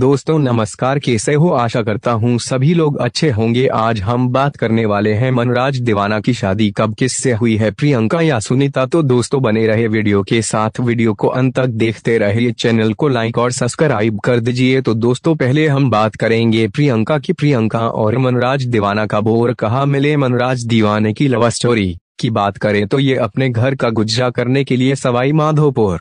दोस्तों नमस्कार कैसे हो आशा करता हूँ सभी लोग अच्छे होंगे आज हम बात करने वाले हैं मनराज दीवाना की शादी कब किस से हुई है प्रियंका या सुनीता तो दोस्तों बने रहे वीडियो के साथ वीडियो को अंत तक देखते रहिए चैनल को लाइक और सब्सक्राइब कर दीजिए तो दोस्तों पहले हम बात करेंगे प्रियंका की प्रियंका और मनोराज दीवाना का बोर कहा मिले मनोराज दीवाने की लव स्टोरी की बात करें तो ये अपने घर का गुजरा करने के लिए सवाई माधोपुर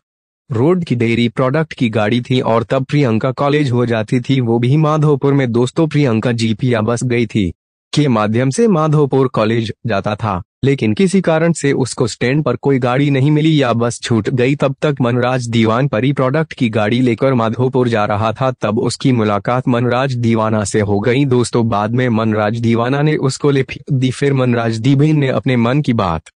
रोड की डेयरी प्रोडक्ट की गाड़ी थी और तब प्रियंका कॉलेज हो जाती थी वो भी माधोपुर में दोस्तों प्रियंका जीप या बस गई थी के माध्यम से माधोपुर कॉलेज जाता था लेकिन किसी कारण से उसको स्टैंड पर कोई गाड़ी नहीं मिली या बस छूट गई तब तक मनराज दीवान परी प्रोडक्ट की गाड़ी लेकर माधोपुर जा रहा था तब उसकी मुलाकात मनराज दीवाना से हो गई दोस्तों बाद में मनराज दीवाना ने उसको ले दी फिर मनराज दीबेन ने अपने मन की बात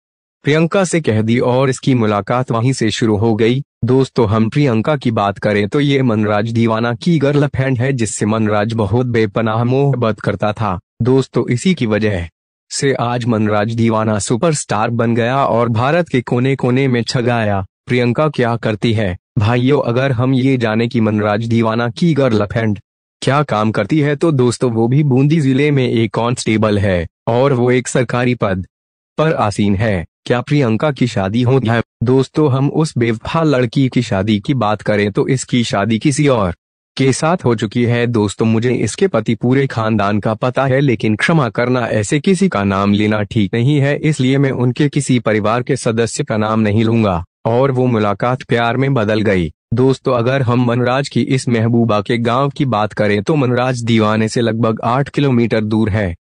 प्रियंका से कह दी और इसकी मुलाकात वहीं से शुरू हो गई दोस्तों हम प्रियंका की बात करें तो ये मनराज दीवाना की फ्रेंड है जिससे मनराज बहुत बेपनाह मोहब्बत करता था दोस्तों इसी की वजह से आज मनराज दीवाना सुपरस्टार बन गया और भारत के कोने कोने में छगाया प्रियंका क्या करती है भाइयों अगर हम ये जाने कि मनराज दीवाना की फ्रेंड क्या काम करती है तो दोस्तों वो भी बूंदी जिले में एक कॉन्स्टेबल है और वो एक सरकारी पद पर आसीन है क्या प्रियंका की शादी हो है दोस्तों हम उस बेवफा लड़की की शादी की बात करें तो इसकी शादी किसी और के साथ हो चुकी है दोस्तों मुझे इसके पति पूरे खानदान का पता है लेकिन क्षमा करना ऐसे किसी का नाम लेना ठीक नहीं है इसलिए मैं उनके किसी परिवार के सदस्य का नाम नहीं लूंगा और वो मुलाकात प्यार में बदल गई दोस्तों अगर हम मनराज की इस महबूबा के गांव की बात करें तो मनराज दीवाने से लगभग आठ किलोमीटर दूर है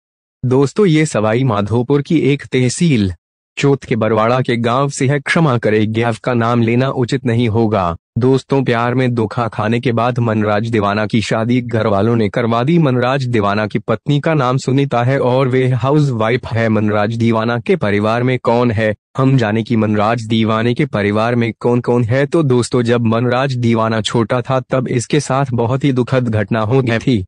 दोस्तों ये सवाई माधोपुर की एक तहसील चोत के बरवाड़ा के गांव से है क्षमा करे गैव का नाम लेना उचित नहीं होगा दोस्तों प्यार में धोखा खाने के बाद मनराज दीवाना की शादी घर वालों ने करवा दी मनराज दीवाना की पत्नी का नाम सुनीता है और वे हाउस वाइफ है मनराज दीवाना के परिवार में कौन है हम जाने कि मनराज दीवाने के परिवार में कौन कौन है तो दोस्तों जब मनराज दीवाना छोटा था तब इसके साथ बहुत ही दुखद घटना हो गई थी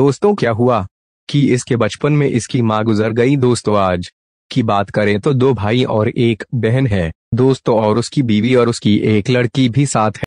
दोस्तों क्या हुआ की इसके बचपन में इसकी माँ गुजर गयी दोस्तों आज की बात करें तो दो भाई और एक बहन है दोस्तों और उसकी बीवी और उसकी एक लड़की भी साथ है